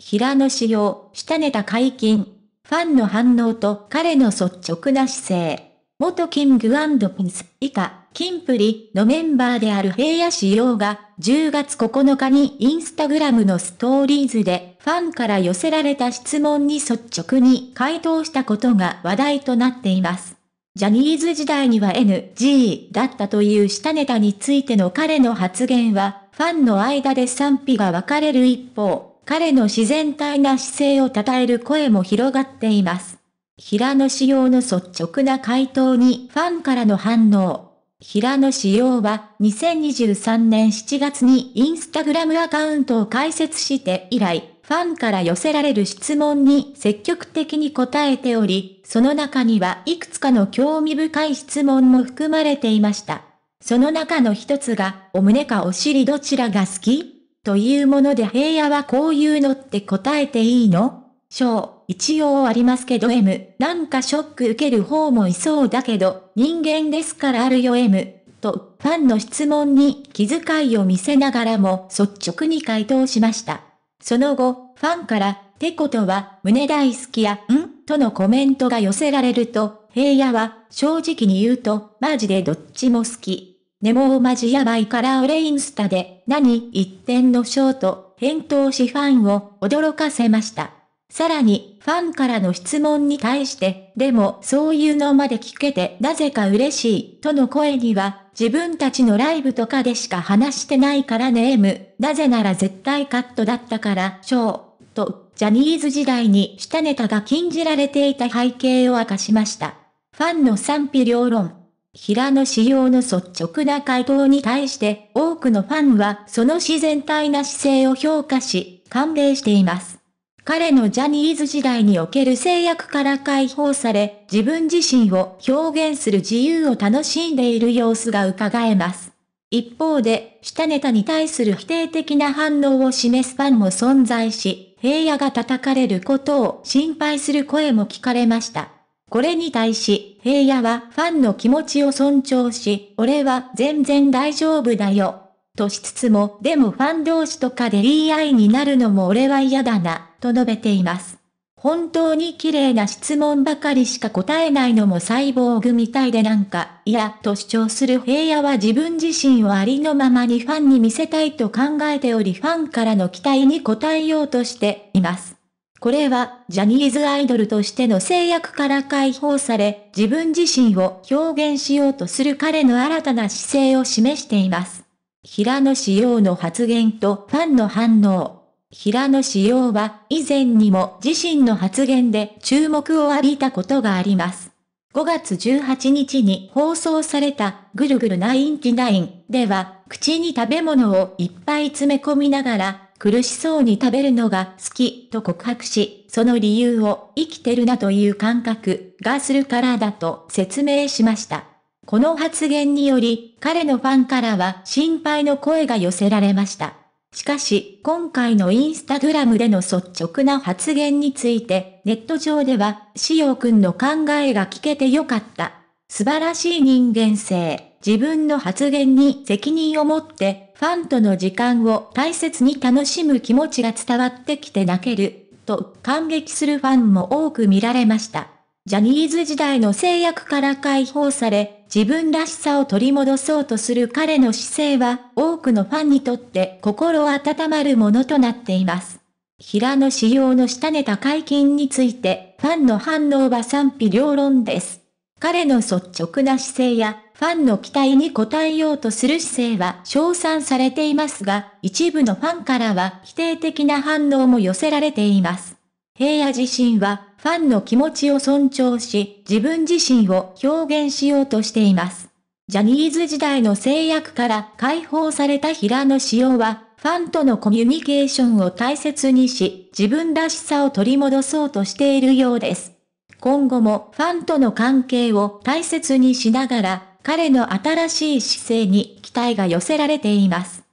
平野紫耀、下ネタ解禁。ファンの反応と彼の率直な姿勢。元キングピンス以下、キンプリのメンバーである平野紫耀が10月9日にインスタグラムのストーリーズでファンから寄せられた質問に率直に回答したことが話題となっています。ジャニーズ時代には NG だったという下ネタについての彼の発言はファンの間で賛否が分かれる一方、彼の自然体な姿勢を称える声も広がっています。平野紫耀の率直な回答にファンからの反応。平野紫耀は2023年7月にインスタグラムアカウントを開設して以来、ファンから寄せられる質問に積極的に答えており、その中にはいくつかの興味深い質問も含まれていました。その中の一つが、お胸かお尻どちらが好きというもので平野はこういうのって答えていいの小、一応ありますけど M、なんかショック受ける方もいそうだけど、人間ですからあるよ M、と、ファンの質問に気遣いを見せながらも率直に回答しました。その後、ファンから、てことは、胸大好きや、んとのコメントが寄せられると、平野は、正直に言うと、マジでどっちも好き。ネモーマジヤバいから俺インスタで、何言ってんのショート、返答しファンを驚かせました。さらに、ファンからの質問に対して、でもそういうのまで聞けてなぜか嬉しい、との声には、自分たちのライブとかでしか話してないからネーム、なぜなら絶対カットだったから、ショー、と、ジャニーズ時代に下ネタが禁じられていた背景を明かしました。ファンの賛否両論。平野紫耀の率直な回答に対して多くのファンはその自然体な姿勢を評価し、歓迎しています。彼のジャニーズ時代における制約から解放され、自分自身を表現する自由を楽しんでいる様子が伺えます。一方で、下ネタに対する否定的な反応を示すファンも存在し、平野が叩かれることを心配する声も聞かれました。これに対し、平野はファンの気持ちを尊重し、俺は全然大丈夫だよ。としつつも、でもファン同士とかで言い合いになるのも俺は嫌だな、と述べています。本当に綺麗な質問ばかりしか答えないのもサイボーグみたいでなんか、いや、と主張する平野は自分自身をありのままにファンに見せたいと考えておりファンからの期待に応えようとしています。これはジャニーズアイドルとしての制約から解放され、自分自身を表現しようとする彼の新たな姿勢を示しています。平野紫耀の発言とファンの反応。平野紫耀は以前にも自身の発言で注目を浴びたことがあります。5月18日に放送されたぐるぐる99では口に食べ物をいっぱい詰め込みながら苦しそうに食べるのが好きと告白し、その理由を生きてるなという感覚がするからだと説明しました。この発言により、彼のファンからは心配の声が寄せられました。しかし、今回のインスタグラムでの率直な発言について、ネット上では、しおくんの考えが聞けてよかった。素晴らしい人間性、自分の発言に責任を持ってファンとの時間を大切に楽しむ気持ちが伝わってきて泣ける、と感激するファンも多く見られました。ジャニーズ時代の制約から解放され、自分らしさを取り戻そうとする彼の姿勢は、多くのファンにとって心温まるものとなっています。平野仕様の下ネタ解禁について、ファンの反応は賛否両論です。彼の率直な姿勢や、ファンの期待に応えようとする姿勢は称賛されていますが、一部のファンからは否定的な反応も寄せられています。平野自身は、ファンの気持ちを尊重し、自分自身を表現しようとしています。ジャニーズ時代の制約から解放された平野紫耀は、ファンとのコミュニケーションを大切にし、自分らしさを取り戻そうとしているようです。今後もファンとの関係を大切にしながら、彼の新しい姿勢に期待が寄せられています。